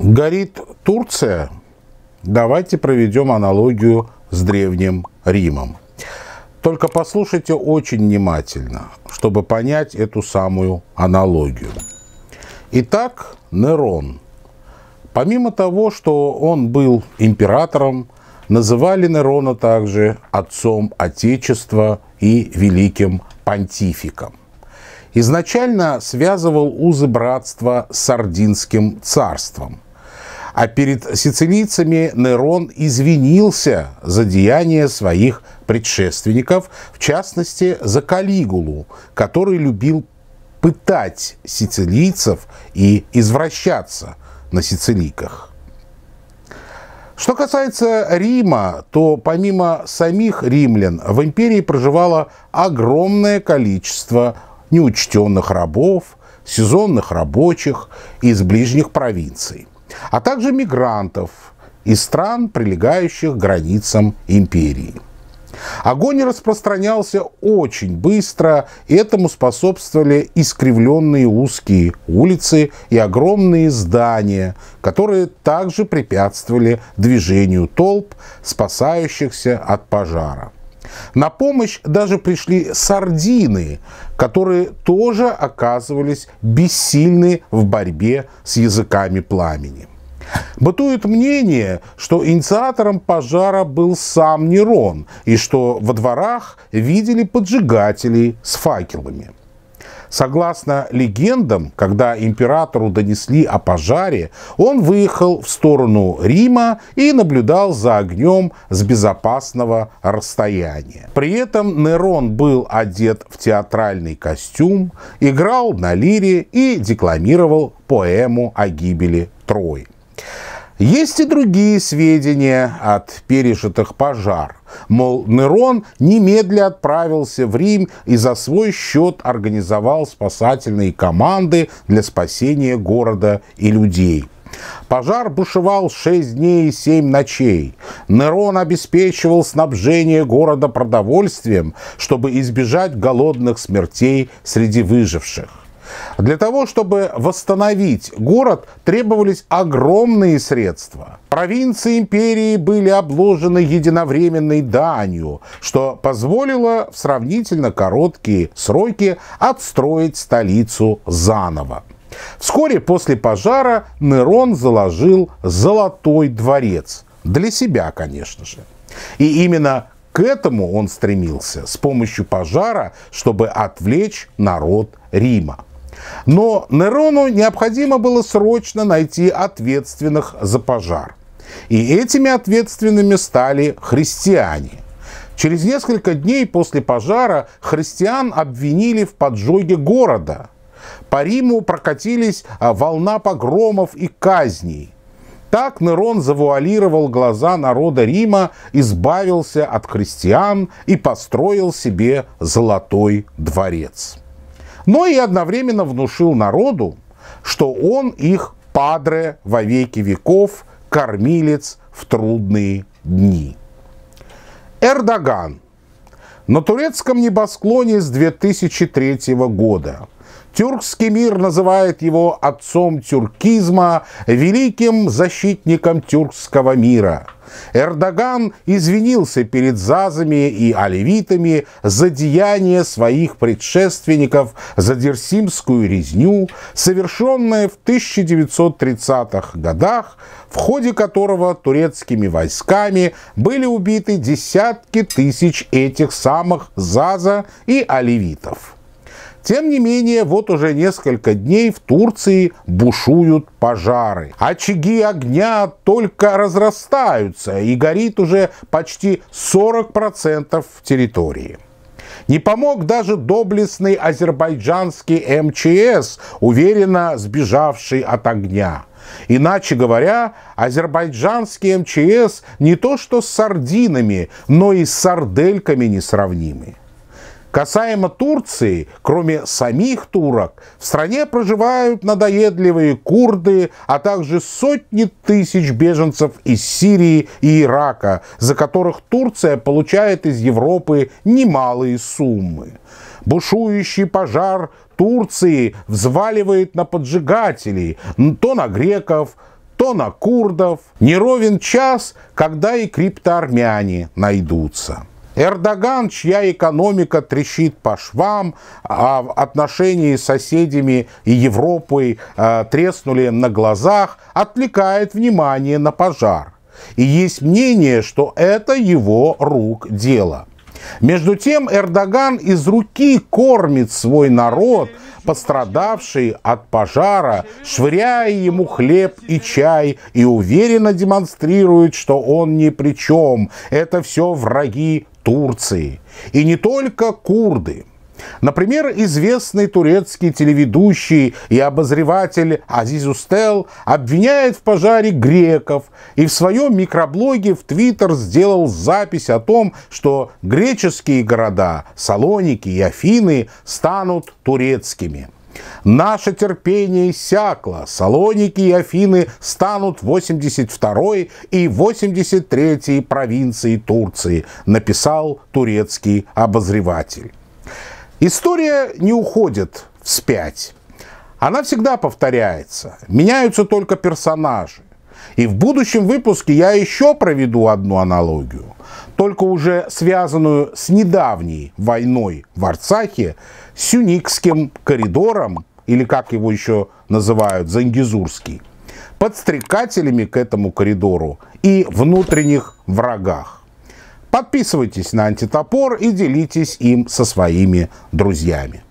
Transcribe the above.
Горит Турция. Давайте проведем аналогию с Древним Римом. Только послушайте очень внимательно, чтобы понять эту самую аналогию. Итак, Нерон. Помимо того, что он был императором, называли Нерона также отцом Отечества и великим понтификом. Изначально связывал узы братства с Сардинским царством – а перед сицилийцами Нерон извинился за деяния своих предшественников, в частности за Калигулу, который любил пытать сицилийцев и извращаться на сицилийках. Что касается Рима, то помимо самих римлян в империи проживало огромное количество неучтенных рабов, сезонных рабочих из ближних провинций – а также мигрантов из стран, прилегающих к границам империи. Огонь распространялся очень быстро, этому способствовали искривленные узкие улицы и огромные здания, которые также препятствовали движению толп, спасающихся от пожара. На помощь даже пришли сардины, которые тоже оказывались бессильны в борьбе с языками пламени. Бытует мнение, что инициатором пожара был сам Нерон, и что во дворах видели поджигателей с факелами – Согласно легендам, когда императору донесли о пожаре, он выехал в сторону Рима и наблюдал за огнем с безопасного расстояния. При этом Нерон был одет в театральный костюм, играл на лире и декламировал поэму о гибели Трои. Есть и другие сведения от пережитых пожар. Мол, Нерон немедля отправился в Рим и за свой счет организовал спасательные команды для спасения города и людей. Пожар бушевал 6 дней и 7 ночей. Нерон обеспечивал снабжение города продовольствием, чтобы избежать голодных смертей среди выживших. Для того, чтобы восстановить город, требовались огромные средства. Провинции империи были обложены единовременной данью, что позволило в сравнительно короткие сроки отстроить столицу заново. Вскоре после пожара Нерон заложил Золотой дворец. Для себя, конечно же. И именно к этому он стремился с помощью пожара, чтобы отвлечь народ Рима. Но Нерону необходимо было срочно найти ответственных за пожар. И этими ответственными стали христиане. Через несколько дней после пожара христиан обвинили в поджоге города. По Риму прокатились а, волна погромов и казней. Так Нерон завуалировал глаза народа Рима, избавился от христиан и построил себе золотой дворец но и одновременно внушил народу, что он их падре во веки веков, кормилец в трудные дни. Эрдоган. На турецком небосклоне с 2003 года – Тюркский мир называет его отцом тюркизма, великим защитником тюркского мира. Эрдоган извинился перед зазами и алевитами за деяния своих предшественников, за Дерсимскую резню, совершенное в 1930-х годах, в ходе которого турецкими войсками были убиты десятки тысяч этих самых заза и алевитов. Тем не менее, вот уже несколько дней в Турции бушуют пожары. Очаги огня только разрастаются, и горит уже почти 40% территории. Не помог даже доблестный азербайджанский МЧС, уверенно сбежавший от огня. Иначе говоря, азербайджанский МЧС не то что с сардинами, но и с сардельками несравнимы. Касаемо Турции, кроме самих турок, в стране проживают надоедливые курды, а также сотни тысяч беженцев из Сирии и Ирака, за которых Турция получает из Европы немалые суммы. Бушующий пожар Турции взваливает на поджигателей, то на греков, то на курдов. Не ровен час, когда и криптоармяне найдутся. Эрдоган, чья экономика трещит по швам, а в отношения с соседями и Европой э, треснули на глазах, отвлекает внимание на пожар. И есть мнение, что это его рук дело. Между тем Эрдоган из руки кормит свой народ, пострадавший от пожара, швыряя ему хлеб и чай, и уверенно демонстрирует, что он ни при чем. Это все враги Турции. И не только курды. Например, известный турецкий телеведущий и обозреватель Азиз Устел обвиняет в пожаре греков и в своем микроблоге в Твиттер сделал запись о том, что греческие города Салоники и Афины станут турецкими – Наше терпение иссякло. Салоники и Афины станут 82-й и 83-й провинции Турции, написал турецкий обозреватель. История не уходит вспять. Она всегда повторяется. Меняются только персонажи. И в будущем выпуске я еще проведу одну аналогию, только уже связанную с недавней войной в Арцахе, с Юникским коридором, или как его еще называют, Зангизурский, подстрекателями к этому коридору и внутренних врагах. Подписывайтесь на антитопор и делитесь им со своими друзьями.